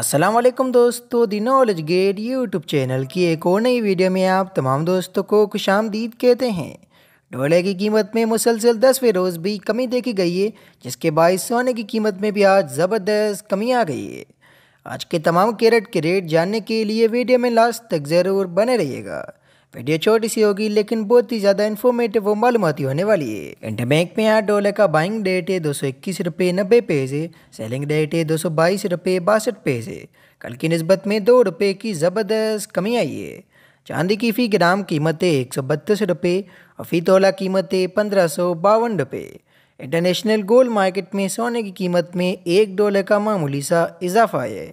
असलम दोस्तों the knowledge gate YouTube channel की एक और नई वीडियो में आप तमाम दोस्तों को खुश आमदीद कहते हैं डोले की कीमत में मुसलसल दसवें रोज़ भी कमी देखी गई है जिसके बाद सोने की कीमत में भी आज ज़बरदस्त कमी आ गई है आज के तमाम कैरेट के रेट जानने के लिए वीडियो में लास्ट तक ज़रूर बने रहिएगा वीडियो छोटी सी होगी लेकिन बहुत ही ज़्यादा इन्फॉर्मेटिव और मालूमती होने वाली है इंटर बैंक में यहाँ डॉलर का बाइंग डेट है दो सौ इक्कीस रुपये नब्बे पेज है सेलिंग डेट है दो सौ बाईस रुपये बासठ पेज है कल की नस्बत में दो रुपये की ज़बरदस्त कमी आई है चांदी की फ़ी ग्राम कीमत है एक सौ बत्तीस रुपये और फ़ी तोला कीमत है पंद्रह सौ बावन रुपये इंटरनेशनल गोल्ड मार्केट में सोने की कीमत में एक डॉलर का मामूली सा इजाफा है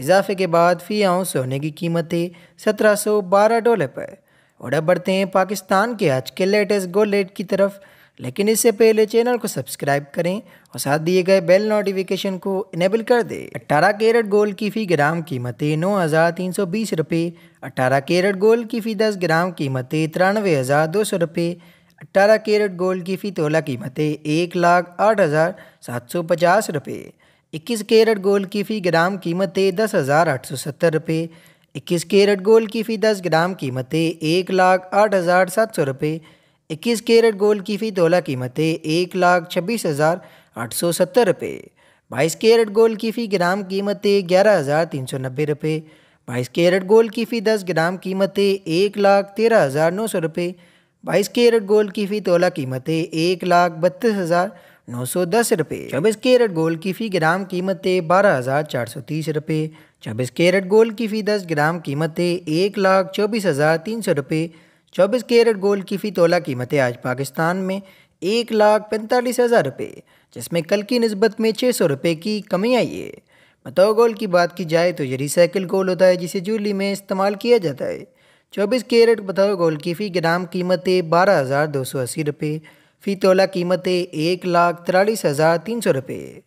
इजाफे के बाद फ़ी आउंस सोने की कीमत है सत्रह सौ बारह डॉलर पर और अब बढ़ते हैं पाकिस्तान के आज के लेटेस्ट गो लेट की तरफ लेकिन इससे पहले चैनल को सब्सक्राइब करें और साथ दिए गए बेल नोटिफिकेशन को इनेबल कर दें 18 कैरेट गोल्ड की फ़ी ग्राम कीमतें नौ हज़ार तीन सौ बीस रुपये अट्ठारह कैरेट गोल्ड की फ़ी दस ग्राम कीमतें तिरानवे हज़ार दो सौ रुपये अट्ठारह कैरेट गोल्ड की फ़ी तोला कीमतें एक लाख आठ हज़ार सात सौ पचास रुपये इक्कीस कैरेट गोल्ड की फ़ी ग्राम कीमतें दस हज़ार आठ सौ सत्तर रुपये इक्कीस कैरेट गोल्ड की फ़ी दस ग्राम कीमतें एक लाख आठ हज़ार सात सौ रुपये इक्कीस कैरेट गोल्ड की फ़ी तोला कीमतें एक लाख छब्बीस हज़ार आठ सौ सत्तर रुपये बाईस कैरेट गोल्ड की फ़ी ग्राम कीमतें ग्यारह हज़ार तीन सौ नब्बे रुपये बाईस कैरेट गोल्ड की फ़ी दस ग्राम कीमतें एक लाख तेरह हज़ार नौ सौ रुपये बाईस कैरेट गोल्ड की फ़ी तोला कीमतें एक लाख बत्तीस हज़ार नौ सौ दस रुपये चौबीस कैरेट गोल्ड की फी ग्राम कीमत है बारह हज़ार चार सौ तीस रुपये चौबीस कैरेट गोल्ड की फी दस ग्राम कीमत है एक लाख चौबीस हज़ार तीन सौ रुपये चौबीस कैरेट गोल्ड की फी तोला कीमत है आज पाकिस्तान में एक लाख पैंतालीस हज़ार रुपये जिसमें कल की नस्बत में छः सौ रुपये की कमी आई है मतौ गोल्ड की बात की जाए तो ये रिसाइकिल गोल्ड होता है जिसे जूली में इस्तेमाल किया जाता है चौबीस कैरेट बताओ गोल्ड की फ़ी ग्राम कीमत है बारह हज़ार दो सौ अस्सी रुपये फ़ी तोला कीमतें एक लाख तिरालीस हज़ार तीन सौ रुपये